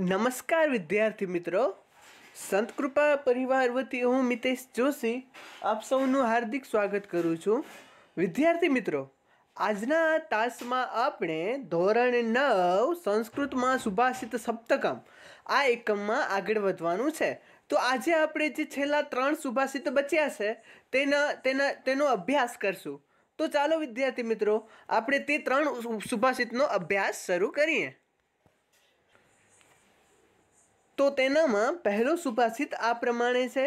નમસ્કાર વિદ્યાર્થી મિત્રો સંતકૃપા પરિવાર વતી હું મિતેશ જોશી આપ સૌનું હાર્દિક સ્વાગત કરું છું વિદ્યાર્થી મિત્રો આજના તાસમાં આપણે ધોરણ નવ સંસ્કૃતમાં સુભાષિત સપ્તકમ આ એકમમાં આગળ વધવાનું છે તો આજે આપણે જે છેલ્લા ત્રણ સુભાષિત બચ્યા છે તેના તેના તેનો અભ્યાસ કરશું તો ચાલો વિદ્યાર્થી મિત્રો આપણે તે ત્રણ સુભાષિતનો અભ્યાસ શરૂ કરીએ તો તેનામાં પહેલો સુભાષિત આ પ્રમાણે છે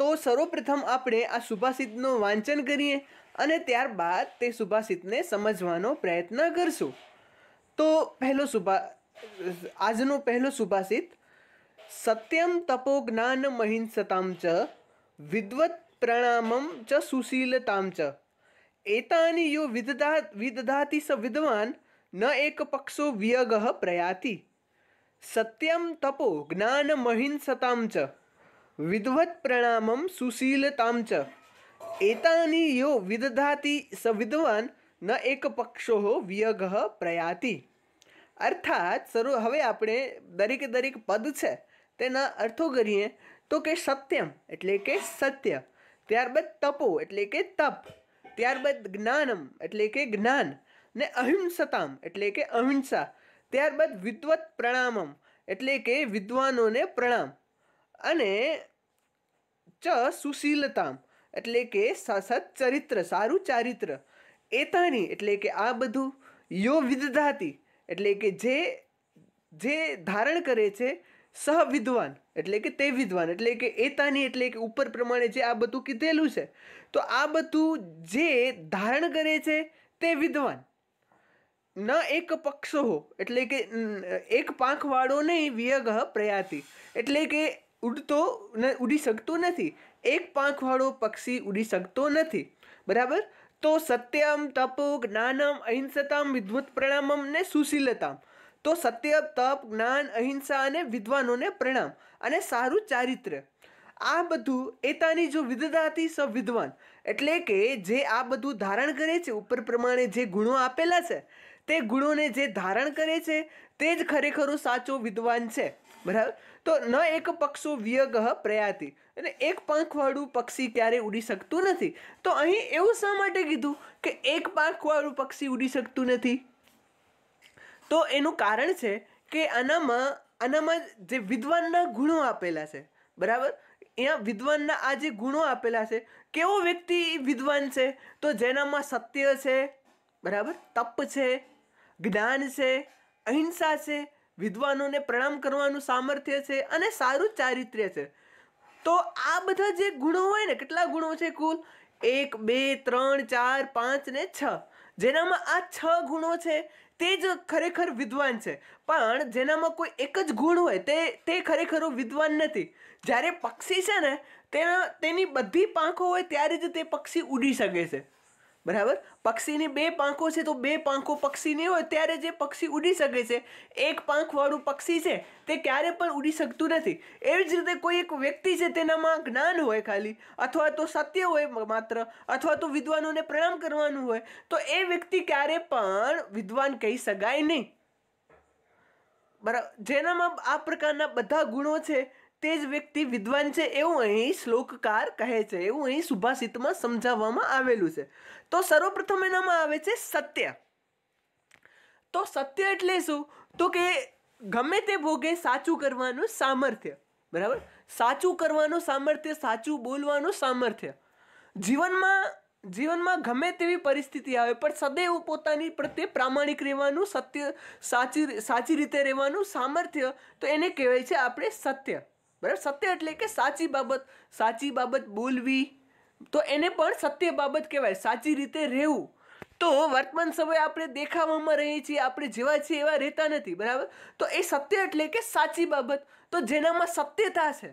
તો સર્વપ્રથમ આપણે આ સુભાષિતનું વાંચન કરીએ અને ત્યારબાદ તે સુભાષિતને સમજવાનો પ્રયત્ન કરશું તો પહેલો સુભા આજનો પહેલો સુભાષિત સત્યમ તપો જ્ઞાન મહિંસતામ ચ વિદ્વત પ્રણામમ ચ સુશીલતામ ચ એતાની યો વિદધા વિદધાતિ સ વિદ્વાન ન એક પક્ષો વ્યગઃ પ્રયાતિ સત્યમ તપો જ્ઞાનમહિંસતામ ચ વિદવત પ્રણામમ સુશીલતામ ચ એતાની યો વિદધાતિ સ વિદ્વાન ન એક પક્ષો વ્યગ પ્રયાતિ અર્થાત શરૂ હવે આપણે દરેક દરેક પદ છે તેના અર્થો કરીએ તો કે સત્યમ એટલે કે સત્ય ત્યારબાદ તપો એટલે કે તપ ત્યારબાદ જ્ઞાનમ એટલે કે જ્ઞાન ને અહિંસતામ એટલે કે અહિંસા ત્યારબાદ વિદ્વત પ્રણામમ એટલે કે વિદ્વાનોને પ્રણામ અને ચ સુશીલતામ એટલે કે સત્ચરિત્ર સારું ચારિત્ર એતાની એટલે કે આ બધું યો વિદધાતી એટલે કે જે જે ધારણ કરે છે સહ વિદ્વાન એટલે કે તે વિદ્વાન એટલે કે એતાની એટલે કે ઉપર પ્રમાણે જે આ બધું કીધેલું છે તો આ બધું જે ધારણ કરે છે તે વિદ્વાન ન એક પક્ષો એટલે કે એક પાંખવાળો નહીં વિયગ પ્રયાતિ એટલે કે ઉડતો ઉડી શકતો નથી એક પાંખવાળો પક્ષી ઉડી શકતો નથી બરાબર તો સત્યમ તપ જ્ઞાનમ અહિંસતામ વિદ્વત પ્રણામમ ને સુશીલતામ તો સત્ય તપ જ્ઞાન અહિંસા અને વિદ્વાનોને પ્રણામ અને સારું ચારિત્ર્ય આ બધું એતાની જો વિદધાતી સ વિદ્વાન એટલે કે જે આ બધું ધારણ કરે છે ઉપર પ્રમાણે જે ગુણો આપેલા છે તે ગુણોને જે ધારણ કરે છે તે જ ખરેખરો સાચો વિદ્વાન છે બરાબર તો ન એક પક્ષો વ્યગહ પ્રયાતિ અને એક પાંખવાળું પક્ષી ક્યારેય ઉડી શકતું નથી તો અહીં એવું શા માટે કીધું કે એક પાંખવાળું પક્ષી ઉડી શકતું નથી તો એનું કારણ છે કે આનામાં આનામાં જે વિદ્વાનના ગુણો આપેલા છે બરાબર અહીંયા વિદ્વાનના આ જે ગુણો આપેલા છે કેવો વ્યક્તિ વિદ્વાન છે તો જેનામાં સત્ય છે બરાબર તપ છે જ્ઞાન છે અહિંસા છે વિદ્વાનોને પ્રણામ કરવાનું સામર્થ્ય છે અને સારું ચારિત્ર્ય છે તો આ બધા જે ગુણો હોય ને કેટલા ગુણો છે કુલ એક બે ત્રણ ચાર પાંચ ને છ જેનામાં આ છ ગુણો છે તે જ ખરેખર વિદ્વાન છે પણ જેનામાં કોઈ એક જ ગુણ હોય તે તે ખરેખર વિદ્વાન નથી જ્યારે પક્ષી છે ને તેના તેની બધી પાંખો હોય ત્યારે જ તે પક્ષી ઉડી શકે છે બરાબર પક્ષીની બે પાંખો છે તો બે પાંખો પક્ષીની હોય ત્યારે જે પક્ષી ઉડી શકે છે એક પાંખવાળું પક્ષી છે તે ક્યારે પણ ઉડી શકતું નથી એવી જ રીતે કોઈ એક વ્યક્તિ છે તેનામાં જ્ઞાન હોય ખાલી અથવા તો સત્ય હોય માત્ર અથવા તો વિદ્વાનોને પ્રણામ કરવાનું હોય તો એ વ્યક્તિ ક્યારે પણ વિદ્વાન કહી શકાય નહીં બરાબર જેનામાં આ પ્રકારના બધા ગુણો છે તે જ વ્યક્તિ વિદ્વાન છે એવું અહીં શ્લોકકાર કહે છે એવું અહીં સુભાષિતમાં સમજાવવામાં આવેલું છે તો સર્વપ્રથમ એનામાં આવે છે સત્ય તો સત્ય એટલે શું તો કે ગમે તે ભોગે સાચું કરવાનું સામર્થ્ય બરાબર સાચું કરવાનું સામર્થ્ય સાચું બોલવાનું સામર્થ્ય જીવનમાં જીવનમાં ગમે તેવી પરિસ્થિતિ આવે પણ સદૈવ પોતાની પ્રત્યે પ્રામાણિક રહેવાનું સત્ય સાચી સાચી રીતે રહેવાનું સામર્થ્ય તો એને કહેવાય છે આપણે સત્ય બરાબર સત્ય એટલે કે સાચી બાબત સાચી બાબત બોલવી તો એને પણ સત્ય બાબત કહેવાય સાચી રીતે રહેવું તો વર્તમાન સમય આપણે દેખાવામાં રહીએ છીએ આપણે જેવા છીએ એવા રહેતા નથી બરાબર તો એ સત્ય એટલે કે સાચી બાબત તો જેનામાં સત્યતા છે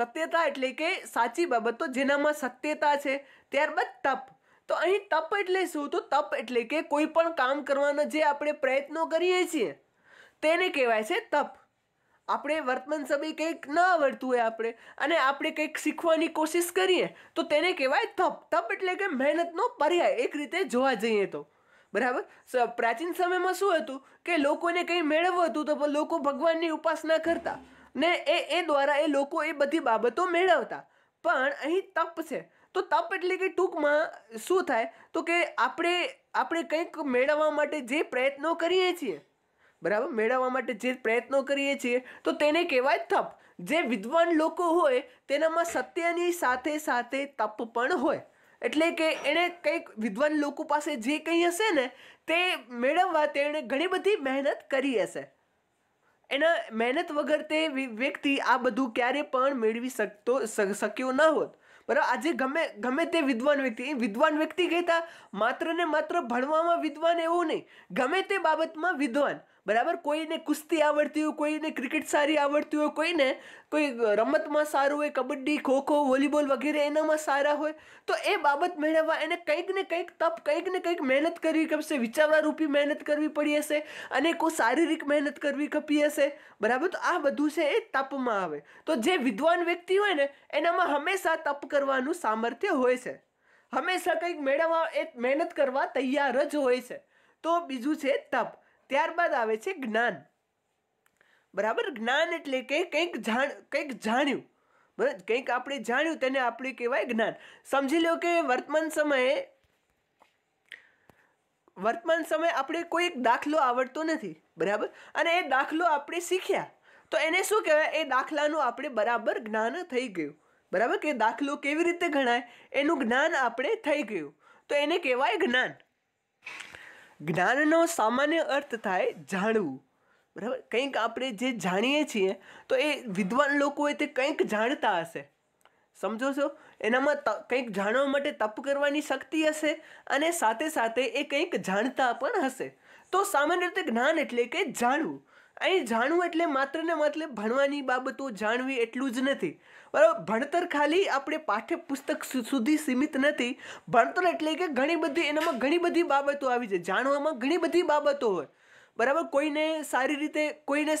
સત્યતા એટલે કે સાચી બાબત તો જેનામાં સત્યતા છે ત્યારબાદ તપ તો અહીં તપ એટલે શું તો તપ એટલે કે કોઈ પણ કામ કરવાનો જે આપણે પ્રયત્નો કરીએ છીએ તેને કહેવાય છે તપ આપણે વર્તમાન સમય કંઈક ન આવડતું હોય આપણે અને આપણે કંઈક શીખવાની કોશિશ કરીએ તો તેને કહેવાય તપ તપ એટલે કે મહેનતનો પર્યાય એક રીતે જોવા જઈએ તો બરાબર પ્રાચીન સમયમાં શું હતું કે લોકોને કંઈ મેળવવું હતું તો લોકો ભગવાનની ઉપાસના કરતા ને એ એ દ્વારા એ લોકો એ બધી બાબતો મેળવતા પણ અહીં તપ છે તો તપ એટલે કે ટૂંકમાં શું થાય તો કે આપણે આપણે કંઈક મેળવવા માટે જે પ્રયત્નો કરીએ છીએ બરાબર મેળવવા માટે જે પ્રયત્નો કરીએ છીએ તો તેને કહેવાય તપ જે વિદ્વાન લોકો હોય તેનામાં સત્યની સાથે સાથે તપ પણ હોય એટલે કે એણે કંઈક વિદ્વાન લોકો પાસે જે કંઈ હશે ને તે મેળવવા તેણે ઘણી બધી મહેનત કરી હશે એના મહેનત વગર તે વ્યક્તિ આ બધું ક્યારે પણ મેળવી શકતો શક્યો ન હોત બરાબર આજે ગમે ગમે તે વિદ્વાન વ્યક્તિ એ વિદ્વાન વ્યક્તિ કહેતા માત્ર ને માત્ર ભણવામાં વિદ્વાન એવું નહીં ગમે તે બાબતમાં વિદ્વાન બરાબર કોઈને કુસ્તી આવડતી હોય કોઈને ક્રિકેટ સારી આવડતી હોય કોઈને કોઈ રમતમાં સારું હોય કબડ્ડી ખોખો વોલીબોલ વગેરે એનામાં સારા હોય તો એ બાબત મેળવવા એને કંઈક ને કંઈક તપ કંઈક ને કંઈક મહેનત કરવી પડશે વિચારવારૂપી મહેનત કરવી પડી હશે અને કોઈ શારીરિક મહેનત કરવી કપી હશે બરાબર તો આ બધું છે એ તપમાં આવે તો જે વિદ્વાન વ્યક્તિ હોય ને એનામાં હંમેશા તપ કરવાનું સામર્થ્ય હોય છે હંમેશા કંઈક મેળવવા એ મહેનત કરવા તૈયાર જ હોય છે તો બીજું છે તપ ત્યારબાદ આવે છે જ્ઞાન બરાબર જ્ઞાન એટલે કે કંઈક જાણ કંઈક જાણ્યું બરાબર કંઈક આપણે જાણ્યું તેને આપણે કહેવાય જ્ઞાન સમજી લો કે વર્તમાન સમયે વર્તમાન સમયે આપણે કોઈ એક દાખલો આવડતો નથી બરાબર અને એ દાખલો આપણે શીખ્યા તો એને શું કહેવાય એ દાખલાનું આપણે બરાબર જ્ઞાન થઈ ગયું બરાબર કે દાખલો કેવી રીતે ગણાય એનું જ્ઞાન આપણે થઈ ગયું તો એને કહેવાય જ્ઞાન જ્ઞાનનો સામાન્ય અર્થ થાય જાણવું બરાબર કંઈક આપણે જે જાણીએ છીએ તો એ વિદ્વાન લોકો એ તે કંઈક જાણતા હશે સમજો છો એનામાં કંઈક જાણવા માટે તપ કરવાની શક્તિ હશે અને સાથે સાથે એ કંઈક જાણતા પણ હશે તો સામાન્ય રીતે જ્ઞાન એટલે કે જાણવું અહીં જાણવું એટલે માત્ર ને માત્ર ભણવાની બાબતો જાણવી એટલું જ નથી બરાબર ભણતર ખાલી આપણે પાઠ્યપુસ્તક સુધી સીમિત નથી ભણતર એટલે કે ઘણી બધી એનામાં ઘણી બધી બાબતો આવી છે જાણવામાં ઘણી બધી બાબતો હોય બરાબર કોઈને સારી રીતે કોઈને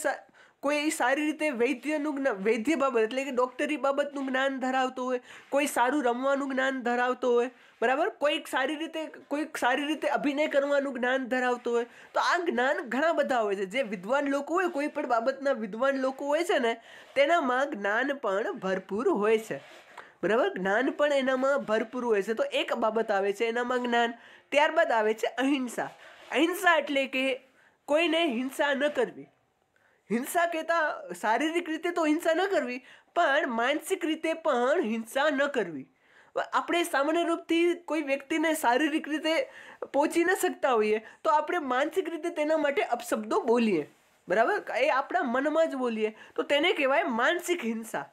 કોઈ સારી રીતે વૈદ્યનું જ્ઞાન વૈદ્ય બાબત એટલે કે ડૉક્ટરી બાબતનું જ્ઞાન ધરાવતો હોય કોઈ સારું રમવાનું જ્ઞાન ધરાવતો હોય બરાબર કોઈક સારી રીતે કોઈક સારી રીતે અભિનય કરવાનું જ્ઞાન ધરાવતું હોય તો આ જ્ઞાન ઘણા બધા હોય છે જે વિદ્વાન લોકો હોય કોઈ પણ બાબતના વિદ્વાન લોકો હોય છે ને તેનામાં જ્ઞાન પણ ભરપૂર હોય છે બરાબર જ્ઞાન પણ એનામાં ભરપૂર હોય છે તો એક બાબત આવે છે એનામાં જ્ઞાન ત્યારબાદ આવે છે અહિંસા અહિંસા એટલે કે કોઈને હિંસા ન કરવી હિંસા કહેતા શારીરિક રીતે તો હિંસા ન કરવી પણ માનસિક રીતે પણ હિંસા ન કરવી આપણે સામાન્ય રૂપથી કોઈ વ્યક્તિને શારીરિક રીતે પહોંચી ન શકતા હોઈએ તો આપણે માનસિક રીતે તેના માટે અપશબ્દો બોલીએ બરાબર એ આપણા મનમાં જ બોલીએ તો તેને કહેવાય માનસિક હિંસા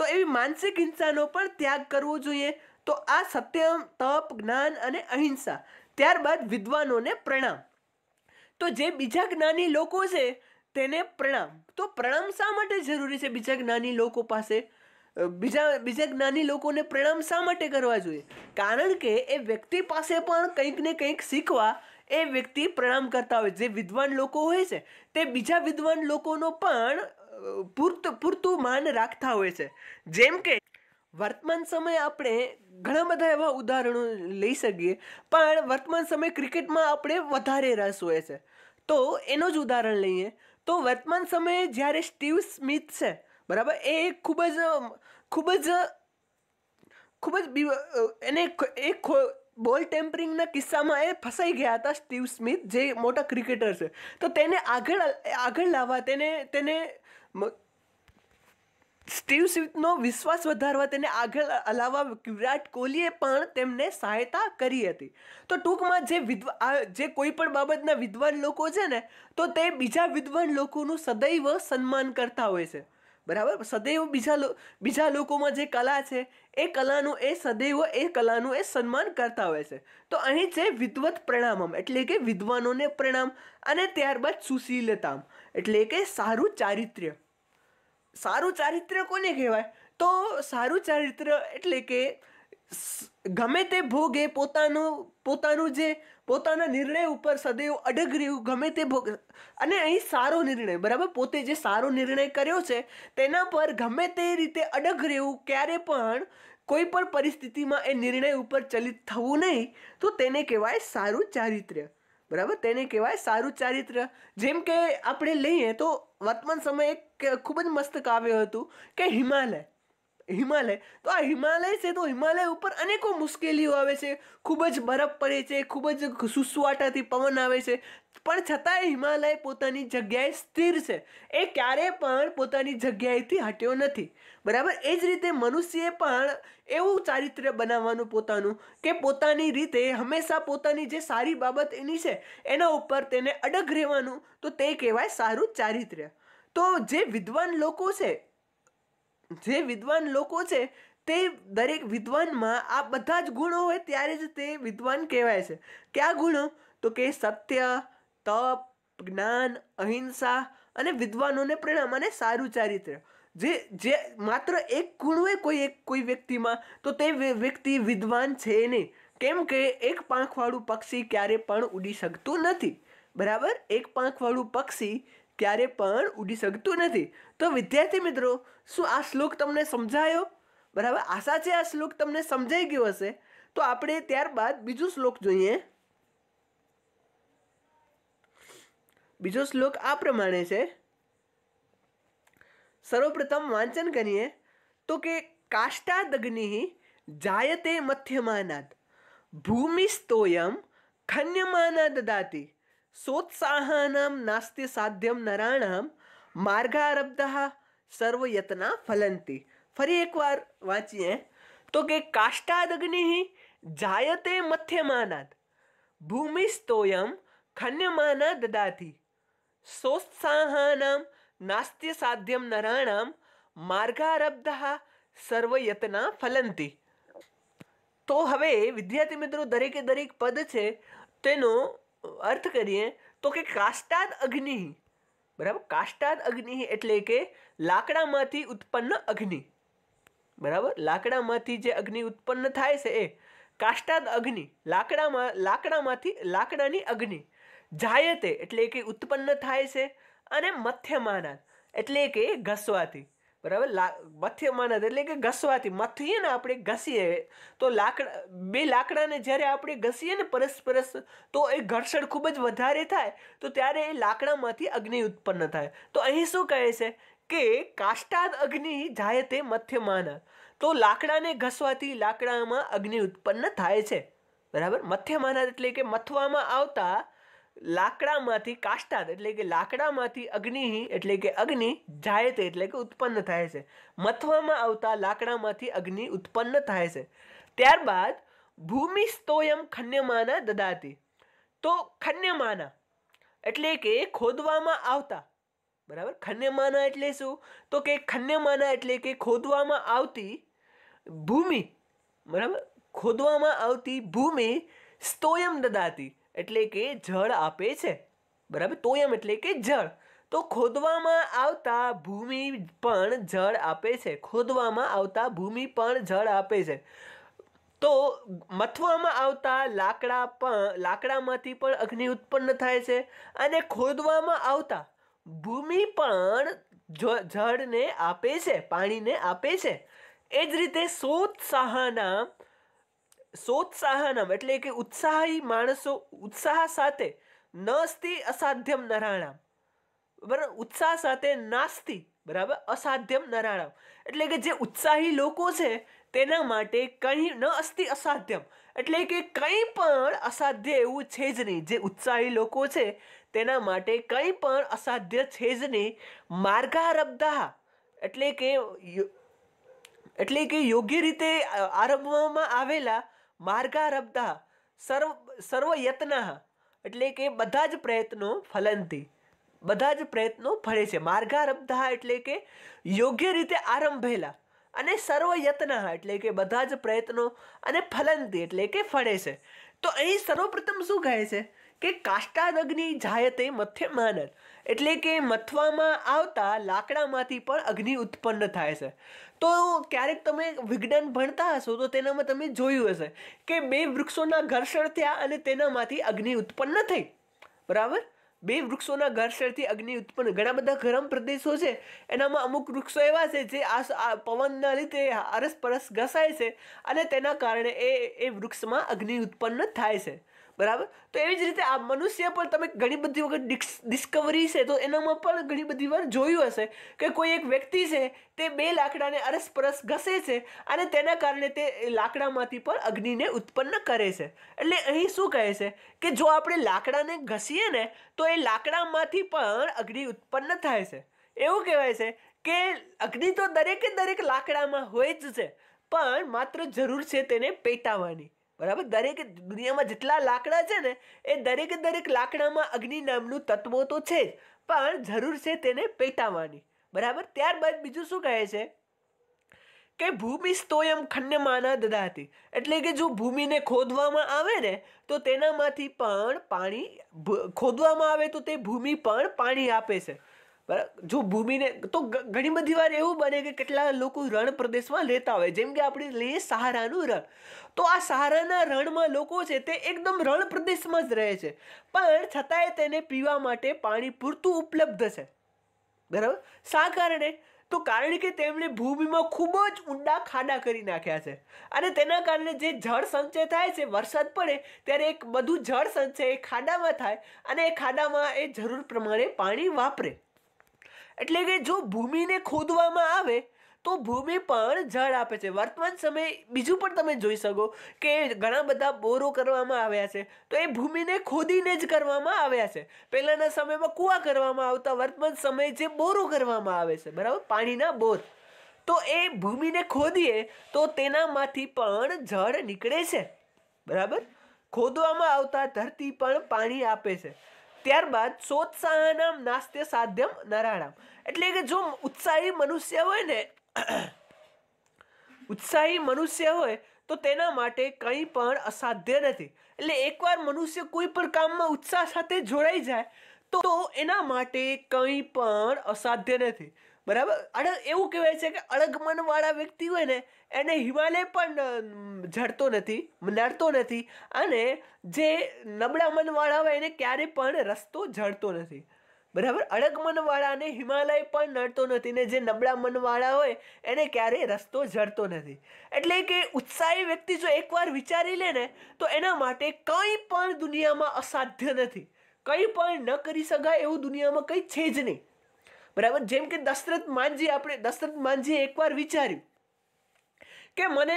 તો એવી માનસિક હિંસાનો પણ ત્યાગ કરવો જોઈએ તો આ સત્ય તપ જ્ઞાન અને અહિંસા ત્યારબાદ વિદ્વાનોને પ્રણામ તો જે બીજા જ્ઞાની લોકો છે તેને પ્રણામ તો પ્રણામ શા માટે જરૂરી છે બીજા જ્ઞાની લોકો પાસે બીજા બીજા જ્ઞાની લોકોને પ્રણામ શા માટે કરવા જોઈએ કારણ કે એ વ્યક્તિ પાસે પણ કંઈક ને કંઈક શીખવા એ વ્યક્તિ પ્રણામ કરતા હોય જે વિદ્વાન લોકો હોય છે તે બીજા વિદ્વાન લોકોનો પણ પૂરતું પૂરતું માન રાખતા હોય છે જેમ કે વર્તમાન સમયે આપણે ઘણા બધા એવા ઉદાહરણો લઈ શકીએ પણ વર્તમાન સમયે ક્રિકેટમાં આપણે વધારે રસ હોય છે તો એનો જ ઉદાહરણ લઈએ તો વર્તમાન સમયે જ્યારે સ્ટીવ સ્મિથ છે બરાબર એ એક ખૂબ જ ખૂબ જ ખૂબ જ એને એ બોલ ટેમ્પરિંગના કિસ્સામાં એ ફસાઈ ગયા હતા સ્ટીવ સ્મિથ જે મોટા ક્રિકેટર છે તો તેને આગળ આગળ લાવવા તેને તેને સ્ટીવ સ્મિથનો વિશ્વાસ વધારવા તેને આગળ લાવવા વિરાટ કોહલીએ પણ તેમને સહાયતા કરી હતી તો ટૂંકમાં જે વિદ્વા જે કોઈ પણ બાબતના વિદ્વાન લોકો છે ને તો તે બીજા વિદ્વાન લોકોનું સદૈવ સન્માન કરતા હોય છે બરાબર સદૈવ બીજા બીજા લોકોમાં જે કલા છે એ કલાનું એ સદૈવ એ કલાનું એ સન્માન કરતા હોય છે તો અહીં છે વિદવત પ્રણામમ એટલે કે વિદ્વાનોને પ્રણામ અને ત્યારબાદ સુશીલતામ એટલે કે સારું ચારિત્ર્ય સારું ચારિત્ર્ય કોને કહેવાય તો સારું ચારિત્ર્ય એટલે કે ગમે તે ભોગે પોતાનું પોતાનું જે પોતાના નિર્ણય ઉપર સદૈવ અડગ રહ્યું ગમે તે ભોગ અને અહીં સારો નિર્ણય બરાબર પોતે જે સારો નિર્ણય કર્યો છે તેના પર ગમે તે રીતે અડગ રહેવું ક્યારે પણ કોઈ પણ પરિસ્થિતિમાં એ નિર્ણય ઉપર ચલિત થવું નહીં તો તેને કહેવાય સારું ચારિત્ર્ય બરાબર તેને કહેવાય સારું ચારિત્ર્ય જેમ કે આપણે લઈએ તો વર્તમાન સમયે એક ખૂબ જ મસ્ત કાવ્ય હતું કે હિમાલય હિમાલય તો આ હિમાલય છે તો હિમાલય ઉપર અનેકો મુશ્કેલીઓ આવે છે ખૂબ જ બરફ પડે છે ખૂબ જ સુસવાટાથી પવન આવે છે પણ છતાંય હિમાલય પોતાની જગ્યાએ સ્થિર છે એ ક્યારે પણ પોતાની જગ્યાએથી હટ્યો નથી બરાબર એ જ રીતે મનુષ્યએ પણ એવું ચારિત્ર્ય બનાવવાનું પોતાનું કે પોતાની રીતે હંમેશા પોતાની જે સારી બાબત એની છે એના ઉપર તેને અડગ રહેવાનું તો તે કહેવાય સારું ચારિત્ર્ય તો જે વિદ્વાન લોકો છે જે વિદ્વાન લોકો છે તે દરેક વિદ્વાનમાં આ બધા જ ગુણો હોય ત્યારે જ તે વિદ્વાન કહેવાય છે કયા ગુણો તો કે સત્ય તપ જ્ઞાન અહિંસા અને વિદ્વાનોને પ્રેરણા અને સારું ચારિત્ર જે જે માત્ર એક ગુણ હોય કોઈ એક કોઈ વ્યક્તિમાં તો તે વ્યક્તિ વિદ્વાન છે નહીં કેમ કે એક પાંખવાળું પક્ષી ક્યારે પણ ઉડી શકતું નથી બરાબર એક પાંખવાળું પક્ષી ક્યારે પણ ઉડી શકતું નથી તો વિદ્યાર્થી મિત્રો શું આ શ્લોક તમને સમજાયો બરાબર આશા છે આ શ્લોક તમને સમજાઈ ગયો હશે તો આપણે ત્યારબાદ બીજો શ્લોક જોઈએ બીજો શ્લોક આ પ્રમાણે છે સર્વપ્રથમ વાંચન કરીએ તો કે કાષ્ટાદગ્નિ જાયતે મથ્યમાનાદ ભૂમિસ્તોયમ ખન્યમાના દદાતી સોત્સાહાનામ નાસ્તિ સાધ્યમ નરાણામ માર્ગારબ્ધ સર્વયતના ફલંતી ફરી એકવાર વાંચીએ તો કે કાષ્ટાદગ્નિ જાયતે મથ્યમાનાદ ભૂમિસ્તોયમ ખન્યમાના દદાતી સોત્સાહાનામ નાસ્તિ સાધ્યમ નરાણામ માર્ગારબ્ધ સર્વયતના ફલંતી તો હવે વિદ્યાર્થી મિત્રો દરેકે દરેક પદ છે તેનો અર્થ કરીએ તો કે કાષ્ટાદ અગ્નિ બરાબર કાષ્ટાદ અગ્નિ એટલે કે લાકડામાંથી ઉત્પન્ન અગ્નિ બરાબર લાકડામાંથી જે અગ્નિ ઉત્પન્ન થાય છે એ કાષ્ટાદ અગ્નિ લાકડામાં લાકડામાંથી લાકડાની અગ્નિ જાયતે એટલે કે ઉત્પન્ન થાય છે અને મથ્યમાના એટલે કે ઘસવાથી બરાબર મથ્યમાનદ એટલે કે ઘસવાથી મથીએ ને આપણે ઘસીએ તો લાકડા બે લાકડાને જ્યારે આપણે ઘસીએ ને પરસ્પરસ તો એ ઘર્ષણ ખૂબ જ વધારે થાય તો ત્યારે એ લાકડામાંથી અગ્નિ ઉત્પન્ન થાય તો અહીં શું કહે છે કે કાષ્ટાદ અગ્નિ જાય તે મથ્યમાન તો લાકડાને ઘસવાથી લાકડામાં અગ્નિ ઉત્પન્ન થાય છે બરાબર મથ્યમાન એટલે કે મથવામાં આવતા લાકડામાંથી કાષ્ટાત એટલે કે લાકડામાંથી અગ્નિ એટલે કે અગ્નિ જાય તે એટલે કે ઉત્પન્ન થાય છે મથવામાં આવતા લાકડામાંથી અગ્નિ ઉત્પન્ન થાય છે ત્યારબાદ ભૂમિ સ્તોયમ ખન્યમાના દદાતી તો ખન્યમાના એટલે કે ખોદવામાં આવતા બરાબર ખન્યમાના એટલે શું તો કે ખન્યમાના એટલે કે ખોદવામાં આવતી ભૂમિ બરાબર ખોદવામાં આવતી ભૂમિ સ્તોયમ દદાતી એટલે કે જળ આપે છે બરાબર તોયમ એટલે કે જળ તો ખોદવામાં આવતા ભૂમિ પણ જળ આપે છે ખોદવામાં આવતા ભૂમિ પણ જળ આપે છે તો મથવામાં આવતા લાકડા પણ લાકડામાંથી પણ અગ્નિ ઉત્પન્ન થાય છે અને ખોદવામાં આવતા ભૂમિ પણ જળને આપે છે પાણીને આપે છે એ જ રીતે સોત સાહાના સોત્સાહનમ એટલે કે ઉત્સાહી માણસો ઉત્સાહ સાથે નસ્તિ અસાધ્યમ નરાણામ બરાબર ઉત્સાહ સાથે નાસ્તિ બરાબર અસાધ્યમ નરાણામ એટલે કે જે ઉત્સાહી લોકો છે તેના માટે કંઈ ન અસ્તિ અસાધ્યમ એટલે કે કંઈ પણ અસાધ્ય એવું છે જ નહીં જે ઉત્સાહી લોકો છે તેના માટે કંઈ પણ અસાધ્ય છે જ નહીં માર્ગારબ્ધા એટલે કે એટલે કે યોગ્ય રીતે આરંભવામાં આવેલા માર્ગારબ્ધા સર્વ સર્વયત્ના એટલે કે બધા જ પ્રયત્નો ફલનથી બધા જ પ્રયત્નો ફળે છે માર્ગારબ્ધા એટલે કે યોગ્ય રીતે આરંભેલા અને સર્વયત્ના એટલે કે બધા જ પ્રયત્નો અને ફલનથી એટલે કે ફળે છે તો અહીં સર્વપ્રથમ શું કહે છે કે કાષ્ટાદગ્નિ જાયતે મથ્ય માનર એટલે કે મથવામાં આવતા લાકડામાંથી પણ અગ્નિ ઉત્પન્ન થાય છે તો ક્યારેક તમે વિજ્ઞાન ભણતા હશો તો તેનામાં તમે જોયું હશે કે બે વૃક્ષોના ઘર્ષણ થયા અને તેનામાંથી અગ્નિ ઉત્પન્ન થઈ બરાબર બે વૃક્ષોના ઘર્ષણથી અગ્નિ ઉત્પન્ન ઘણા બધા ગરમ પ્રદેશો છે એનામાં અમુક વૃક્ષો એવા છે જે આ પવનના લીધે અરસપરસ ઘસાય છે અને તેના કારણે એ એ વૃક્ષમાં અગ્નિ ઉત્પન્ન થાય છે બરાબર તો એવી જ રીતે આ મનુષ્ય પણ તમે ઘણી બધી વખત ડિસ્કવરી છે તો એનામાં પણ ઘણી બધી વાર જોયું હશે કે કોઈ એક વ્યક્તિ છે તે બે લાકડાને અરસપરસ ઘસે છે અને તેના કારણે તે લાકડામાંથી પણ અગ્નિને ઉત્પન્ન કરે છે એટલે અહીં શું કહે છે કે જો આપણે લાકડાને ઘસીએ ને તો એ લાકડામાંથી પણ અગ્નિ ઉત્પન્ન થાય છે એવું કહેવાય છે કે અગ્નિ તો દરેકે દરેક લાકડામાં હોય જ છે પણ માત્ર જરૂર છે તેને પેટાવાની બરાબર દરેક દુનિયામાં જેટલા લાકડા છે ને એ દરેક દરેક લાકડામાં અગ્નિ નામનું તત્વો તો છે જ પણ જરૂર છે તેને પેટાવાની બરાબર ત્યારબાદ બીજું શું કહે છે કે ભૂમિ સ્તોયમ ખન્યમાના દદાતી એટલે કે જો ભૂમિને ખોદવામાં આવે ને તો તેનામાંથી પણ પાણી ખોદવામાં આવે તો તે ભૂમિ પણ પાણી આપે છે બરાબર જો ભૂમિને તો ઘણી બધી વાર એવું બને કે કેટલા લોકો રણ પ્રદેશમાં લેતા હોય જેમ કે આપણે લઈએ સહારાનું રણ તો આ સહારાના રણમાં લોકો છે તે એકદમ રણ પ્રદેશમાં જ રહે છે પણ છતાંય તેને પીવા માટે પાણી પૂરતું ઉપલબ્ધ છે બરાબર શા કારણે તો કારણ કે તેમણે ભૂમિમાં ખૂબ જ ઊંડા ખાડા કરી નાખ્યા છે અને તેના કારણે જે જળ સંચય થાય છે વરસાદ પડે ત્યારે એક બધું જળ સંચય એ ખાડામાં થાય અને એ ખાડામાં એ જરૂર પ્રમાણે પાણી વાપરે એટલે કે જો ભૂમિને ખોદવામાં આવે તો ભૂમિ પણ જળ આપે છે વર્તમાન સમય બીજું પણ તમે જોઈ શકો કે ઘણા બધા બોરો કરવામાં આવ્યા છે તો એ ભૂમિને ખોદીને જ કરવામાં આવ્યા છે પહેલાંના સમયમાં કૂવા કરવામાં આવતા વર્તમાન સમયે જે બોરો કરવામાં આવે છે બરાબર પાણીના બોર તો એ ભૂમિને ખોદીએ તો તેનામાંથી પણ જળ નીકળે છે બરાબર ખોદવામાં આવતા ધરતી પણ પાણી આપે છે ત્યારબાદ સોત્સાહનામ નાસ્તે સાધ્યમ નારાયણામ એટલે કે જો ઉત્સાહી મનુષ્ય હોય ને ઉત્સાહી મનુષ્ય હોય તો તેના માટે કંઈ પણ અસાધ્ય નથી એટલે એકવાર મનુષ્ય કોઈ પણ કામમાં ઉત્સાહ સાથે જોડાઈ જાય તો એના માટે કંઈ પણ અસાધ્ય નથી બરાબર અડગ એવું કહેવાય છે કે અડગ વ્યક્તિ હોય ને એને હિમાલય પણ જડતો નથી નડતો નથી અને જે નબળા મનવાળા હોય એને ક્યારે પણ રસ્તો જડતો નથી બરાબર અડગ મનવાળાને હિમાલય પણ નડતો નથી ને જે નબળા મનવાળા હોય એને ક્યારેય રસ્તો જડતો નથી એટલે કે ઉત્સાહી વ્યક્તિ જો એકવાર વિચારી લે ને તો એના માટે કંઈ પણ દુનિયામાં અસાધ્ય નથી કંઈ પણ ન કરી શકાય એવું દુનિયામાં કંઈ છે જ નહીં બરાબર જેમ કે દશરથ માંજી આપણે દશરથ માંજીએ એકવાર વિચાર્યું કે મને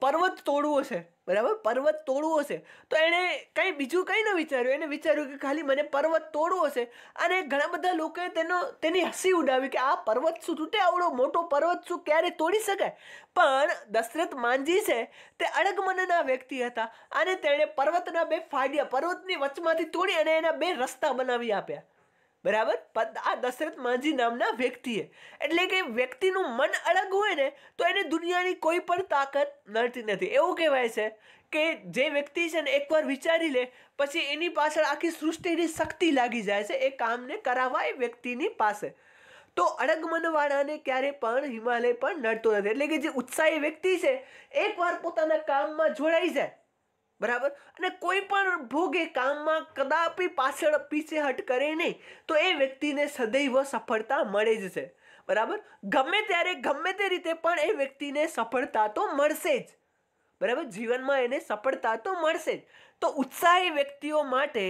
પર્વત તોડવો છે બરાબર પર્વત તોડવો છે તો એણે કંઈ બીજું કંઈ ન વિચાર્યું એને વિચાર્યું કે ખાલી મને પર્વત તોડવો છે અને ઘણા બધા લોકોએ તેનો તેની હસી ઉડાવી કે આ પર્વત શું તૂટે આવડો મોટો પર્વત શું ક્યારે તોડી શકાય પણ દશરથ માંજી છે તે અડગ મનના વ્યક્તિ હતા અને તેણે પર્વતના બે ફાડ્યા પર્વતની વચમાંથી તોડી અને એના બે રસ્તા બનાવી આપ્યા બરાબર આ દશરથ માંઝી નામના વ્યક્તિએ એટલે કે વ્યક્તિનું મન અલગ હોય ને તો એને દુનિયાની કોઈ પણ તાકાત નડતી નથી એવું કહેવાય છે કે જે વ્યક્તિ છે ને એકવાર વિચારી લે પછી એની પાછળ આખી સૃષ્ટિની શક્તિ લાગી જાય છે એ કામને કરાવવા એ વ્યક્તિની પાસે તો અડગ મનવાળાને ક્યારે પણ હિમાલય પણ નડતો નથી એટલે કે જે ઉત્સાહી વ્યક્તિ છે એકવાર પોતાના કામમાં જોડાઈ જાય બરાબર અને કોઈ પણ ભોગે કામમાં કદાપી પાછળ પીછે હટ કરે નહીં તો એ વ્યક્તિને સદૈવ સફળતા મળે જ છે બરાબર ગમે ત્યારે ગમે તે રીતે પણ એ વ્યક્તિને સફળતા તો મળશે જ બરાબર જીવનમાં એને સફળતા તો મળશે જ તો ઉત્સાહી વ્યક્તિઓ માટે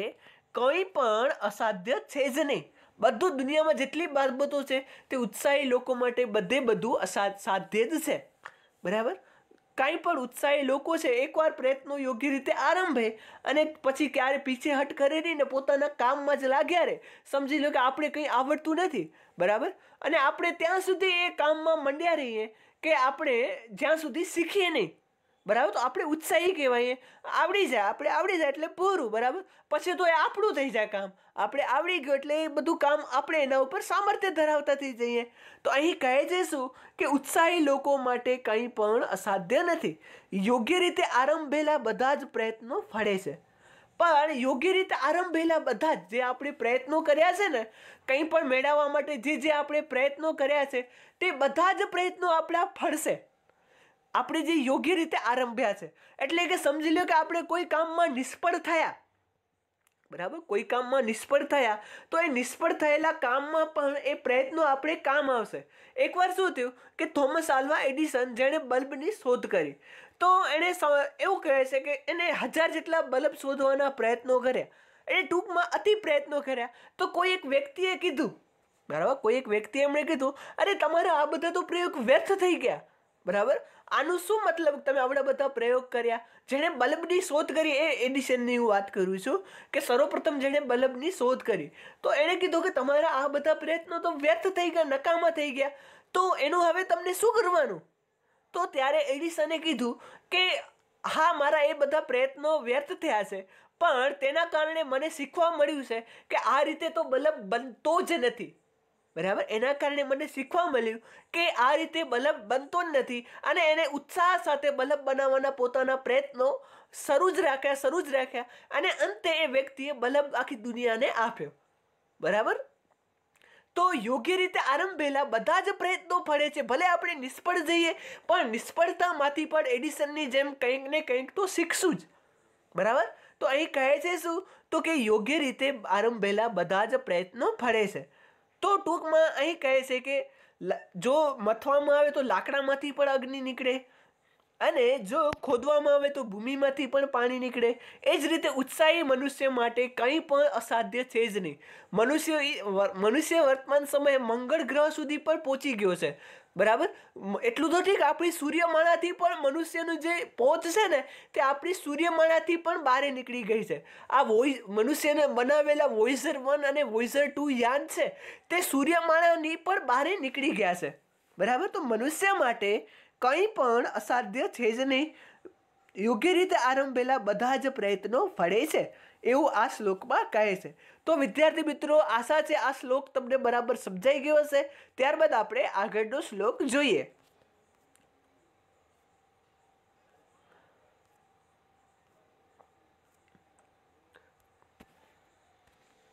કંઈ પણ અસાધ્ય છે જ નહીં બધું દુનિયામાં જેટલી બાબતો છે તે ઉત્સાહી લોકો માટે બધે બધું અસા સાધ્ય જ છે બરાબર કાંઈ પણ ઉત્સાહી લોકો છે એકવાર પ્રયત્નો યોગ્ય રીતે આરંભે અને પછી ક્યારે પીછેહટ કરી નહીં ને પોતાના કામમાં જ લાગ્યા રહે સમજી લો કે આપણે કંઈ આવડતું નથી બરાબર અને આપણે ત્યાં સુધી એ કામમાં મંડ્યા રહીએ કે આપણે જ્યાં સુધી શીખીએ નહીં બરાબર તો આપણે ઉત્સાહી કહેવાય આવડી જાય આપણે આવડી જાય એટલે પૂરું બરાબર પછી તો એ આપણું થઈ જાય કામ આપણે આવડી ગયું એટલે એ બધું કામ આપણે એના ઉપર સામર્થ્ય ધરાવતા થઈ જઈએ તો અહીં કહે છે શું કે ઉત્સાહી લોકો માટે કંઈ પણ અસાધ્ય નથી યોગ્ય રીતે આરંભેલા બધા જ પ્રયત્નો ફળે છે પણ યોગ્ય રીતે આરંભેલા બધા જ જે આપણે પ્રયત્નો કર્યા છે ને કંઈ પણ મેળવવા માટે જે જે આપણે પ્રયત્નો કર્યા છે તે બધા જ પ્રયત્નો આપણા ફળશે આપણે જે યોગ્ય રીતે આરંભ્યા છે એટલે કે સમજી લો કે આપણે કોઈ કામમાં નિષ્ફળ થયા બરાબર કોઈ કામમાં નિષ્ફળ થયા તો એ નિષ્ફળ થયેલા કામમાં પણ એ પ્રયત્નો આપણે કામ આવશે એકવાર શું થયું કે થોમસ આલ્વા એડિસન જેણે બલ્બની શોધ કરી તો એણે એવું કહે છે કે એને હજાર જેટલા બલ્બ શોધવાના પ્રયત્નો કર્યા એણે ટૂંકમાં અતિ પ્રયત્નો કર્યા તો કોઈ એક વ્યક્તિએ કીધું બરાબર કોઈ એક વ્યક્તિએ એમણે કીધું અરે તમારા આ બધા તો પ્રયોગ વ્યર્થ થઈ ગયા બરાબર આનું શું મતલબ તમે આવડા બધા પ્રયોગ કર્યા જેણે બલ્બની શોધ કરી એ એડિશનની હું વાત કરું છું કે સર્વપ્રથમ જેણે બલ્બની શોધ કરી તો એણે કીધું કે તમારા આ બધા પ્રયત્નો તો વ્યર્થ થઈ ગયા નકામા થઈ ગયા તો એનું હવે તમને શું કરવાનું તો ત્યારે એડિશને કીધું કે હા મારા એ બધા પ્રયત્નો વ્યર્થ થયા છે પણ તેના કારણે મને શીખવા મળ્યું છે કે આ રીતે તો બલ્બ બનતો જ નથી બરાબર એના કારણે મને શીખવા મળ્યું કે આ રીતે બલ્બ બનતો જ નથી અને એને ઉત્સાહ સાથે બલ્બ બનાવવાના પોતાના પ્રયત્નો શરૂ જ રાખ્યા શરૂ જ રાખ્યા અને અંતે એ વ્યક્તિએ બલ્બ આખી દુનિયાને આપ્યો બરાબર તો યોગ્ય રીતે આરંભેલા બધા જ પ્રયત્નો ફળે છે ભલે આપણે નિષ્ફળ જઈએ પણ નિષ્ફળતામાંથી પણ એડિશનની જેમ કંઈક ને કંઈક તો શીખશું જ બરાબર તો અહીં કહે છે શું તો કે યોગ્ય રીતે આરંભેલા બધા જ પ્રયત્નો ફળે છે તો ટૂંકમાં અહીં કહે છે કે જો મથવામાં આવે તો લાકડામાંથી પણ અગ્નિ નીકળે અને જો ખોદવામાં આવે તો ભૂમિમાંથી પણ પાણી નીકળે એ જ રીતે ઉત્સાહી મનુષ્ય માટે કંઈ પણ અસાધ્ય છે જ નહીં મનુષ્ય મનુષ્ય વર્તમાન સમયે મંગળ ગ્રહ સુધી પણ પહોંચી ગયો છે બરાબર એટલું તો ઠીક આપણી સૂર્યમાળાથી પણ મનુષ્યનું જે પોત છે ને તે આપણી સૂર્યમાળાથી પણ બહાર નીકળી ગઈ છે આ વોઇસ મનુષ્યને બનાવેલા વોઇઝર વન અને વોઇઝર ટુ યાન છે તે સૂર્યમાળાની પણ બહાર નીકળી ગયા છે બરાબર તો મનુષ્ય માટે કંઈ પણ અસાધ્ય છે જ નહીં યોગ્ય રીતે આરંભેલા બધા જ પ્રયત્નો ફળે છે એવું આ શ્લોકમાં કહે છે તો વિદ્યાર્થી મિત્રો આશા છે આ શ્લોક તમને બરાબર સમજાઈ ગયો હશે ત્યારબાદ આપણે આગળનો શ્લોક જોઈએ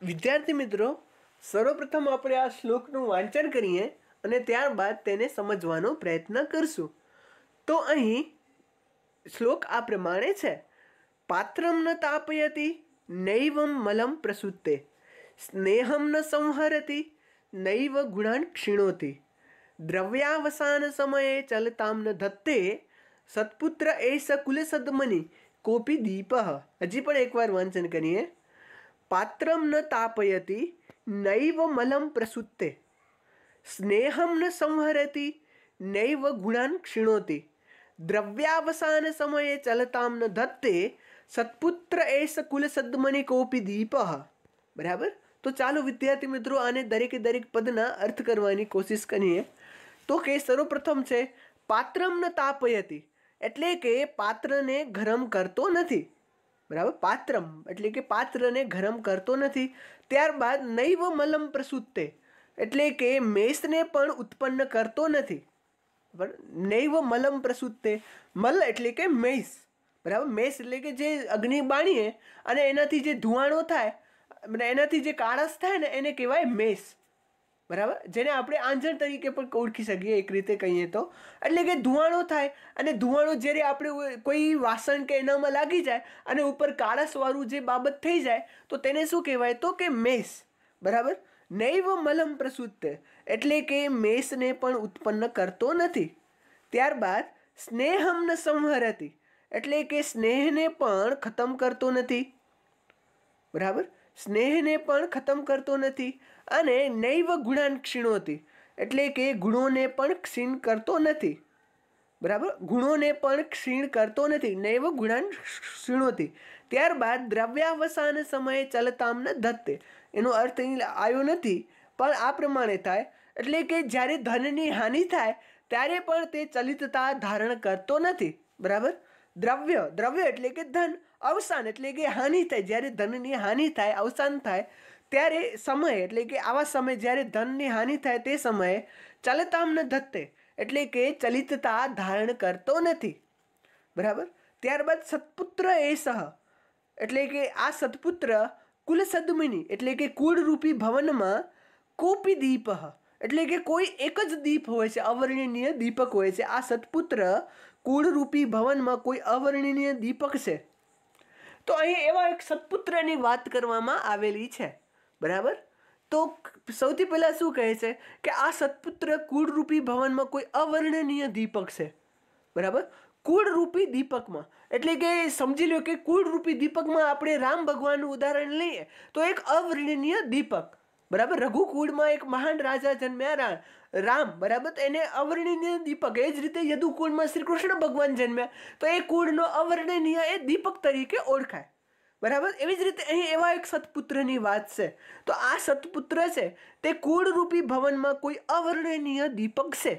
વિદ્યાર્થી મિત્રો સર્વપ્રથમ આપણે આ શ્લોકનું વાંચન કરીએ અને ત્યારબાદ તેને સમજવાનો પ્રયત્ન કરશું તો અહીં શ્લોક આ પ્રમાણે છે પાત્રમ ન તાપયતી नैवं मलं प्रसूते स्नेहं न संहरति नैव गुणान् क्षीणोति द्रव्यावसानसमये चलतां न धत्ते सत्पुत्र ऐस कुलसद्मनि कोऽपि दीपः हजी एक बार वाचन करिए पात्रं न तापयति नैव मलं प्रसूते स्नेहं न संहरति नैव गुणान् क्षीणोति द्रव्यावसानसमये चलतां न धत्ते સત્પુત્ર એ કુલ સદમને કોપી દીપ બરાબર તો ચાલો વિદ્યાર્થી મિત્રો આને દરેકે દરેક પદના અર્થ કરવાની કોશિશ કરીએ તો કે સર્વપ્રથમ છે પાત્રમ ન તાપયતી એટલે કે પાત્રને ગરમ કરતો નથી બરાબર પાત્રમ એટલે કે પાત્રને ગરમ કરતો નથી ત્યારબાદ નૈવ મલમ પ્રસૂતે એટલે કે મેષને પણ ઉત્પન્ન કરતો નથી નૈવ મલમ પ્રસુત્તે મલ એટલે કે મેષ બરાબર મેસ એટલે કે જે અગ્નિ બાણીએ અને એનાથી જે ધુવાણો થાય અને એનાથી જે કાળસ થાય ને એને કહેવાય મેસ બરાબર જેને આપણે આંજણ તરીકે પણ ઓળખી શકીએ એક રીતે કહીએ તો એટલે કે ધુવાણો થાય અને ધુવાણો જ્યારે આપણે કોઈ વાસણ કે એનામાં લાગી જાય અને ઉપર કાળસવાળું જે બાબત થઈ જાય તો તેને શું કહેવાય તો કે મેષ બરાબર નૈવ મલમ પ્રસુદ્ધ એટલે કે મેષને પણ ઉત્પન્ન કરતો નથી ત્યારબાદ સ્નેહમ ન હતી એટલે કે સ્નેહને પણ ખતમ કરતો નથી બરાબર સ્નેહને પણ ખતમ કરતો નથી અને નૈવ ગુણાન ક્ષીણોતી એટલે કે ગુણોને પણ ક્ષીણ કરતો નથી બરાબર ગુણોને પણ ક્ષીણ કરતો નથી નૈવ ગુણાન ક્ષીણોતી ત્યારબાદ દ્રવ્યાવસાન સમયે ચલતામને ધત્તે એનો અર્થ અહીં આવ્યો નથી પણ આ પ્રમાણે થાય એટલે કે જ્યારે ધનની હાનિ થાય ત્યારે પણ તે ચલિતતા ધારણ કરતો નથી બરાબર દ્રવ્ય દ્રવ્ય એટલે કે ધન અવસાન એટલે કે હાનિ થાય જ્યારે ધનની હાનિ થાય અવસાન થાય ત્યારે સમય એટલે કે આવા સમય જ્યારે ધનની હાનિ થાય તે સમયે ચલતામને ધત્તે એટલે કે ચલિતતા ધારણ કરતો નથી બરાબર ત્યારબાદ સત્પુત્ર એ સહ એટલે કે આ સત્પુત્ર કુલ સદમિની એટલે કે કુળરૂપી ભવનમાં કોપી દીપ એટલે કે કોઈ એક જ દીપ હોય છે અવર્ણનીય દીપક હોય છે આ સત્પુત્ર કુળરૂપી ભવનમાં કોઈ અવર્ણનીય દીપક છે તો અહીં એવા એક સત્પુત્રની વાત કરવામાં આવેલી છે બરાબર તો સૌથી પહેલાં શું કહે છે કે આ સત્પુત્ર કુળરૂપી ભવનમાં કોઈ અવર્ણનીય દીપક છે બરાબર કુળરૂપી દીપકમાં એટલે કે સમજી લો કે કુળરૂપી દીપકમાં આપણે રામ ભગવાનનું ઉદાહરણ લઈએ તો એક અવર્ણનીય દીપક બરાબર રઘુકુળમાં એક મહાન રાજા જન્મ્યા રામ બરાબર તો એને અવર્ણનીય દીપક એ જ રીતે યદુકુળમાં શ્રી કૃષ્ણ ભગવાન જન્મ્યા તો એ કુળનો અવર્ણનીય એ દીપક તરીકે ઓળખાય બરાબર એવી જ રીતે અહીં એવા એક સત્પુત્રની વાત છે તો આ સત્પુત્ર છે તે કુળરૂપી ભવનમાં કોઈ અવર્ણનીય દીપક છે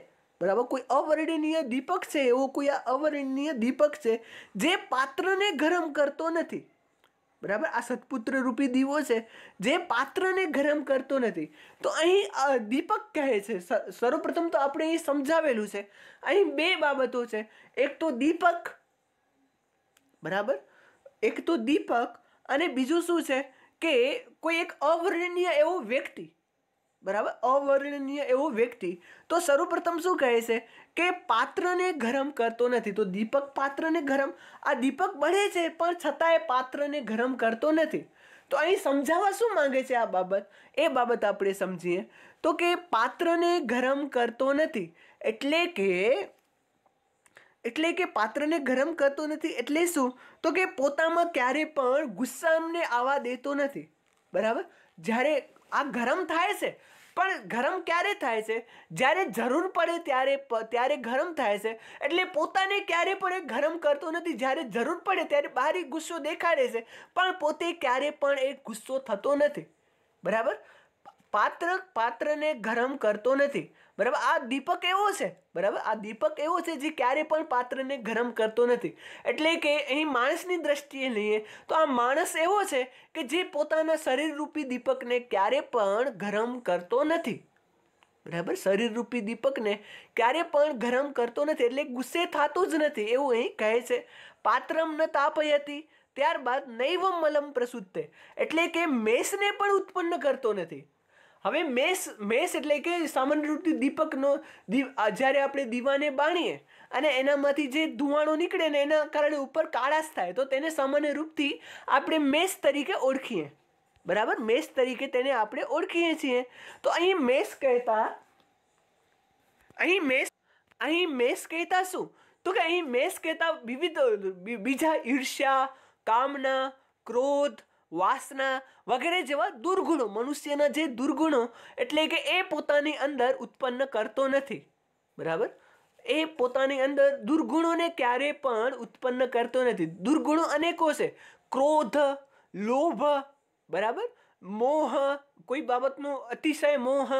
બરાબર કોઈ અવર્ણનીય દીપક છે એવો કોઈ આ અવર્ણનીય દીપક છે જે પાત્રને ગરમ કરતો નથી બરાબર આ સત્પુત્ર રૂપી દીવો છે જે પાત્રને ગરમ કરતો નથી તો અહીં દીપક કહે છે સર્વપ્રથમ તો આપણે એ સમજાવેલું છે અહીં બે બાબતો છે એક તો દીપક બરાબર એક તો દીપક અને બીજું શું છે કે કોઈ એક અવર્ણનીય એવો વ્યક્તિ બરાબર અવર્ણનીય એવો વ્યક્તિ તો સર્વપ્રથમ શું કહે છે કે પાત્રને ગરમ કરતો નથી તો દીપક પાત્રને ગરમ આ દીપક બળે છે પણ છતાં એ પાત્રને ગરમ કરતો નથી તો અહીં સમજાવવા શું માંગે છે આ બાબત એ બાબત આપણે સમજીએ તો કે પાત્રને ગરમ કરતો નથી એટલે કે એટલે કે પાત્રને ગરમ કરતો નથી એટલે શું તો કે પોતામાં ક્યારે પણ ગુસ્સાને આવવા દેતો નથી બરાબર જ્યારે આ ગરમ થાય છે પણ ગરમ ક્યારે થાય છે જ્યારે જરૂર પડે ત્યારે ત્યારે ગરમ થાય છે એટલે પોતાને ક્યારે પણ એ ગરમ કરતો નથી જ્યારે જરૂર પડે ત્યારે બહાર ગુસ્સો દેખાડે છે પણ પોતે ક્યારે પણ એ ગુસ્સો થતો નથી બરાબર પાત્ર પાત્રને ગરમ કરતો નથી બરાબર આ દીપક એવો છે બરાબર આ દીપક એવો છે જે ક્યારે પણ પાત્રને ગરમ કરતો નથી એટલે કે અહીં માણસની દ્રષ્ટિએ લઈએ તો આ માણસ એવો છે કે જે પોતાના શરીરરૂપી દીપકને ક્યારે પણ ગરમ કરતો નથી બરાબર શરીરરૂપી દીપકને ક્યારે પણ ગરમ કરતો નથી એટલે ગુસ્સે થતો જ નથી એવું અહીં કહે છે પાત્રમ ન હતી ત્યારબાદ નૈવમ મલમ પ્રસુદ્ધે એટલે કે મેષને પણ ઉત્પન્ન કરતો નથી હવે મેષ મેષ એટલે કે સામાન્ય રૂપથી દીપકનો જ્યારે આપણે દીવાને બાણીએ અને એનામાંથી જે ધુવાણો નીકળે ને એના કારણે ઉપર કાળાશ થાય તો તેને સામાન્ય રૂપથી આપણે મેષ તરીકે ઓળખીએ બરાબર મેષ તરીકે તેને આપણે ઓળખીએ છીએ તો અહીં મેષ કહેતા અહીં મેષ અહીં મેષ કહેતા શું તો કે અહીં મેષ કહેતા વિવિધ બીજા ઈર્ષ્યા કામના ક્રોધ વાસના વગેરે જેવા દુર્ગુણો મનુષ્યના જે દુર્ગુણો એટલે કે એ પોતાની અંદર ઉત્પન્ન કરતો નથી બરાબર એ પોતાની અંદર દુર્ગુણોને ક્યારેય પણ ઉત્પન્ન કરતો નથી દુર્ગુણો અનેકો છે ક્રોધ લોભ બરાબર મોહ કોઈ બાબતનો અતિશય મોહ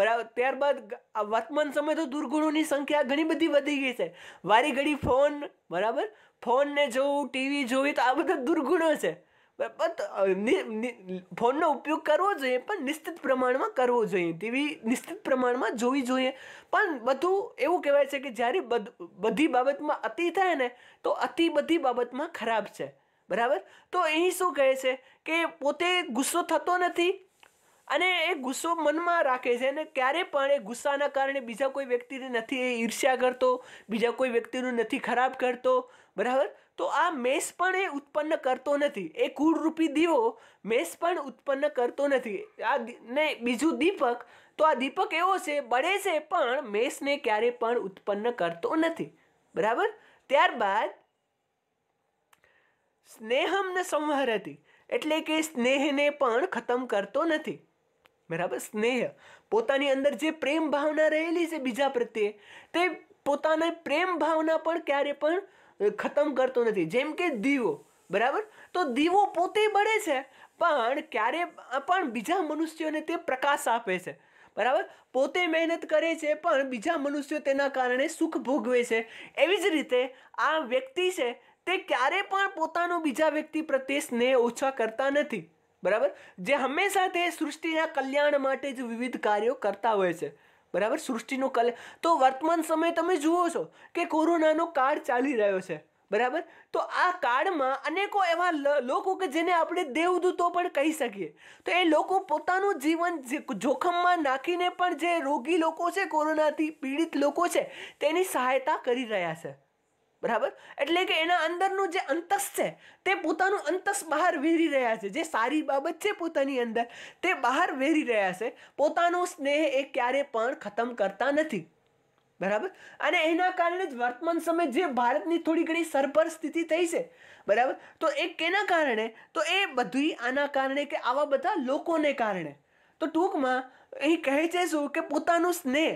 બરાબર ત્યારબાદ આ વર્તમાન સમય તો દુર્ગુણોની સંખ્યા ઘણી બધી વધી ગઈ છે વારી ઘડી ફોન બરાબર ફોનને જોવું ટીવી જોવી તો આ બધા દુર્ગુણો છે ફોનનો ઉપયોગ કરવો જોઈએ પણ નિશ્ચિત પ્રમાણમાં કરવો જોઈએ ટીવી નિશ્ચિત પ્રમાણમાં જોવી જોઈએ પણ બધું એવું કહેવાય છે કે જ્યારે બધી બાબતમાં અતિ થાય ને તો અતિ બધી બાબતમાં ખરાબ છે બરાબર તો અહીં શું કહે છે કે પોતે ગુસ્સો થતો નથી અને એ ગુસ્સો મનમાં રાખે છે અને ક્યારે પણ એ ગુસ્સાના કારણે બીજા કોઈ વ્યક્તિને નથી એ ઈર્ષ્યા કરતો બીજા કોઈ વ્યક્તિનું નથી ખરાબ કરતો બરાબર તો આ મેષ પણ એ ઉત્પન્ન કરતો નથી એ કુળરૂપી દીવો મેષ પણ ઉત્પન્ન કરતો નથી આ ને બીજું દીપક તો આ દીપક એવો છે બળે છે પણ મેષને ક્યારે પણ ઉત્પન્ન કરતો નથી બરાબર ત્યારબાદ સ્નેહમને સંહાર હતી એટલે કે સ્નેહને પણ ખતમ કરતો નથી બરાબર સ્નેહ પોતાની અંદર જે પ્રેમ ભાવના રહેલી છે બીજા પ્રત્યે તે પોતાને પ્રેમ ભાવના પણ ક્યારે પણ ખતમ કરતો નથી જેમ કે દીવો બરાબર તો દીવો પોતે બળે છે પણ ક્યારે પણ બીજા મનુષ્યોને તે પ્રકાશ આપે છે બરાબર પોતે મહેનત કરે છે પણ બીજા મનુષ્યો તેના કારણે સુખ ભોગવે છે એવી જ રીતે આ વ્યક્તિ છે તે ક્યારે પણ પોતાનો બીજા વ્યક્તિ પ્રત્યે સ્નેહ ઓછા કરતા નથી બરાબર જે હંમેશા તે સૃષ્ટિના કલ્યાણ માટે જ વિવિધ કાર્યો કરતા હોય છે બરાબર સૃષ્ટિનું કલ તો વર્તમાન સમય તમે જુઓ છો કે કોરોનાનો કાળ ચાલી રહ્યો છે બરાબર તો આ કાળમાં અનેકો એવા લોકો કે જેને આપણે દેવદૂતો પણ કહી શકીએ તો એ લોકો પોતાનું જીવન જોખમમાં નાખીને પણ જે રોગી લોકો છે કોરોનાથી પીડિત લોકો છે તેની સહાયતા કરી રહ્યા છે બરાબર એટલે કે એના અંદરનું જે અંતસ છે તે પોતાનું અંતસ બહાર વેરી રહ્યા છે જે સારી બાબત છે પોતાની અંદર તે બહાર વેરી રહ્યા છે પોતાનો સ્નેહ એ ક્યારે પણ ખતમ કરતા નથી બરાબર અને એના કારણે જ વર્તમાન સમય જે ભારતની થોડી ઘણી સરભર સ્થિતિ થઈ છે બરાબર તો એ કેના કારણે તો એ બધી આના કારણે કે આવા બધા લોકોને કારણે તો ટૂંકમાં અહીં કહે છે શું કે પોતાનો સ્નેહ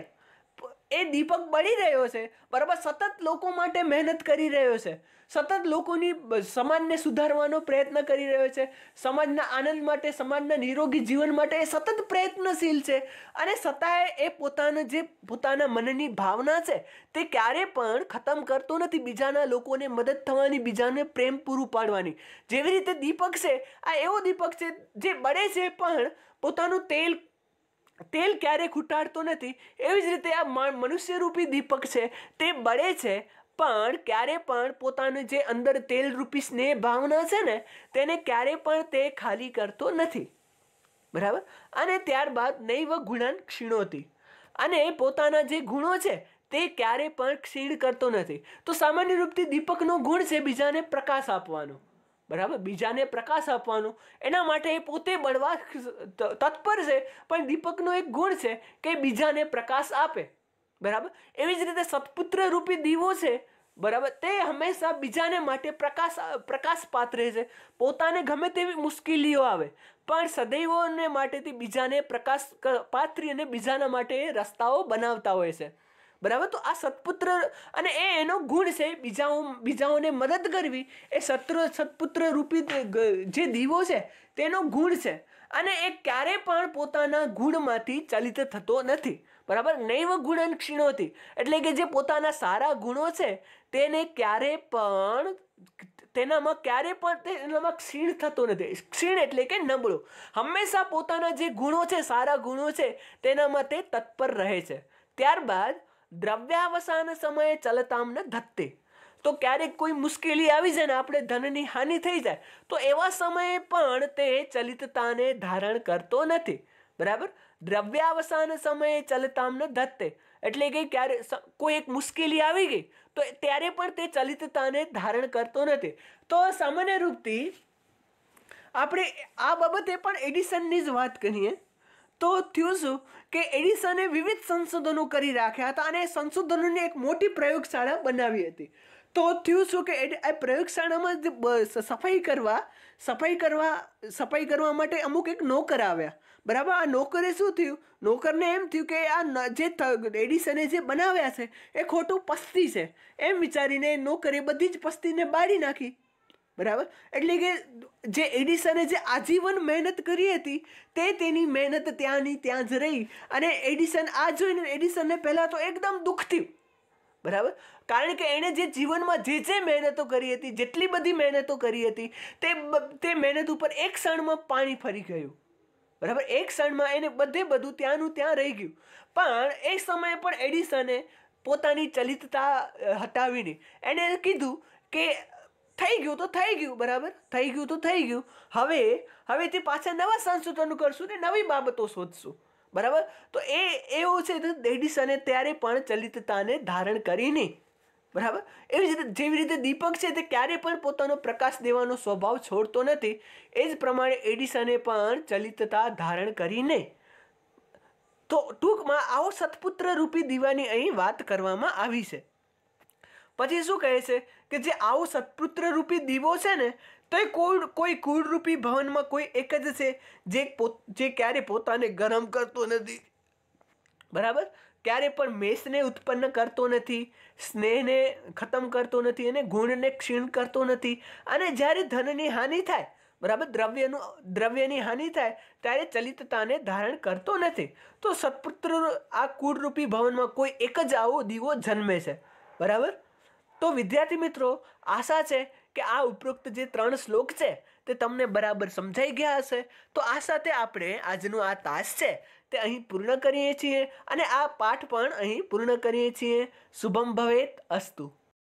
એ દીપક બળી રહ્યો છે બરાબર સતત લોકો માટે મહેનત કરી રહ્યો છે સતત લોકોની સમાજને સુધારવાનો પ્રયત્ન કરી રહ્યો છે સમાજના આનંદ માટે સમાજના નિરોગી જીવન માટે એ સતત પ્રયત્નશીલ છે અને સતાએ એ પોતાના જે પોતાના મનની ભાવના છે તે ક્યારે પણ ખતમ કરતો નથી બીજાના લોકોને મદદ થવાની બીજાને પ્રેમ પૂરું પાડવાની જેવી રીતે દીપક છે આ એવો દીપક છે જે બળે છે પણ પોતાનું તેલ તેલ ક્યારેય ખૂટાડતો નથી એવી જ રીતે આ મનુષ્યરૂપી દીપક છે તે બળે છે પણ ક્યારે પણ પોતાનું જે અંદર તેલ રૂપી સ્નેહ ભાવના છે ને તેને ક્યારે પણ તે ખાલી કરતો નથી બરાબર અને ત્યારબાદ નૈવ ગુણાન ક્ષીણોતી અને પોતાના જે ગુણો છે તે ક્યારે પણ ક્ષીણ કરતો નથી તો સામાન્ય રૂપથી દીપકનો ગુણ છે બીજાને પ્રકાશ આપવાનો બરાબર બીજાને પ્રકાશ આપવાનો એના માટે એ પોતે બળવા તત્પર છે પણ દીપકનો એક ગુણ છે કે બીજાને પ્રકાશ આપે બરાબર એવી જ રીતે સત્પુત્ર રૂપી દીવો છે બરાબર તે હંમેશા બીજાને માટે પ્રકાશ પ્રકાશ પાત્ર છે પોતાને ગમે તેવી મુશ્કેલીઓ આવે પણ સદૈવોને માટેથી બીજાને પ્રકાશ પાત્રી અને બીજાના માટે રસ્તાઓ બનાવતા હોય છે બરાબર તો આ સત્પુત્ર અને એ એનો ગુણ છે બીજાઓ બીજાઓને મદદ કરવી એ સત્ર સત્પુત્ર રૂપી જે દીવો છે તેનો ગુણ છે અને એ ક્યારે પણ પોતાના ગુણમાંથી ચલિત થતો નથી બરાબર નૈવ ગુણન ક્ષીણોથી એટલે કે જે પોતાના સારા ગુણો છે તેને ક્યારે પણ તેનામાં ક્યારે પણ તેનામાં ક્ષીણ થતો નથી ક્ષીણ એટલે કે નબળો હંમેશા પોતાના જે ગુણો છે સારા ગુણો છે તેનામાં તે તત્પર રહે છે ત્યારબાદ દ્રવ્યાવસાન સમયે ચલતામને ધત્તે તો ક્યારેક કોઈ મુશ્કેલી આવી જાય ને આપણે ધનની હાનિ થઈ જાય તો એવા સમયે પણ તે ચલિતતાને ધારણ કરતો નથી બરાબર દ્રવ્યાવસાન સમયે ચલિતામને ધત્તે એટલે કે ક્યારે કોઈ એક મુશ્કેલી આવી ગઈ તો ત્યારે પણ તે ચલિતતાને ધારણ કરતો નથી તો સામાન્ય રૂપથી આપણે આ બાબતે પણ એડિસનની જ વાત કરીએ તો થયું શું કે એડિસને વિવિધ સંશોધનો કરી રાખ્યા હતા અને સંશોધનોની એક મોટી પ્રયોગશાળા બનાવી હતી તો થયું શું કે એ પ્રયોગશાળામાં જ સફાઈ કરવા સફાઈ કરવા સફાઈ કરવા માટે અમુક એક નોકર આવ્યા બરાબર આ નોકરે શું થયું નોકરને એમ થયું કે આ જે એડિસને જે બનાવ્યા છે એ ખોટું પસ્તી છે એમ વિચારીને નોકરે બધી જ પસ્તીને બાળી નાખી બરાબર એટલે કે જે એડિસને જે આજીવન મહેનત કરી હતી તે તેની મહેનત ત્યાંની ત્યાં જ રહી અને એડિસન આ જોઈને એડિસનને પહેલાં તો એકદમ દુઃખ થયું બરાબર કારણ કે એણે જે જીવનમાં જે જે મહેનતો કરી હતી જેટલી બધી મહેનતો કરી હતી તે તે મહેનત ઉપર એક ક્ષણમાં પાણી ફરી ગયું બરાબર એક ક્ષણમાં એને બધે બધું ત્યાંનું ત્યાં રહી ગયું પણ એ સમયે પણ એડિસને પોતાની ચલિતતા હટાવીને એણે કીધું કે થઈ ગયું તો થઈ ગયું બરાબર થઈ ગયું તો થઈ ગયું હવે હવે તે પાછા નવા સંશોધનો કરશું ને નવી બાબતો શોધશું બરાબર તો એ એવું છે તો એડિસને ત્યારે પણ ચલિતતાને ધારણ કરીને બરાબર એવી જ રીતે જેવી રીતે દીપક છે તે ક્યારે પણ પોતાનો પ્રકાશ દેવાનો સ્વભાવ છોડતો નથી એ જ પ્રમાણે એડિસને પણ ચલિતતા ધારણ કરીને તો ટૂંકમાં આવો સત્પુત્ર રૂપી દીવાની અહીં વાત કરવામાં આવી છે પછી શું કહે છે કે જે આવો સત્પુત્ર રૂપી દીવો છે ને તો એ કોઈ કોઈ કુળરૂપી ભવનમાં કોઈ એક જ છે જે પોત જે ક્યારે પોતાને ગરમ કરતો નથી બરાબર ક્યારે પણ મેષને ઉત્પન્ન કરતો નથી સ્નેહને ખતમ કરતો નથી અને ગુણને ક્ષીણ કરતો નથી અને જ્યારે ધનની હાનિ થાય બરાબર દ્રવ્યનું દ્રવ્યની હાનિ થાય ત્યારે ચલિતતાને ધારણ કરતો નથી તો સત્પુત્ર આ કુળરૂપી ભવનમાં કોઈ એક જ આવો દીવો જન્મે છે બરાબર તો વિદ્યાર્થી મિત્રો આશા છે કે આ ઉપરોક્ત જે ત્રણ શ્લોક છે તે તમને બરાબર સમજાઈ ગયા હશે તો આ સાથે આપણે આજનો આ તાસ છે તે અહીં પૂર્ણ કરીએ છીએ અને આ પાઠ પણ અહીં પૂર્ણ કરીએ છીએ શુભમ ભવેત અસ્તુ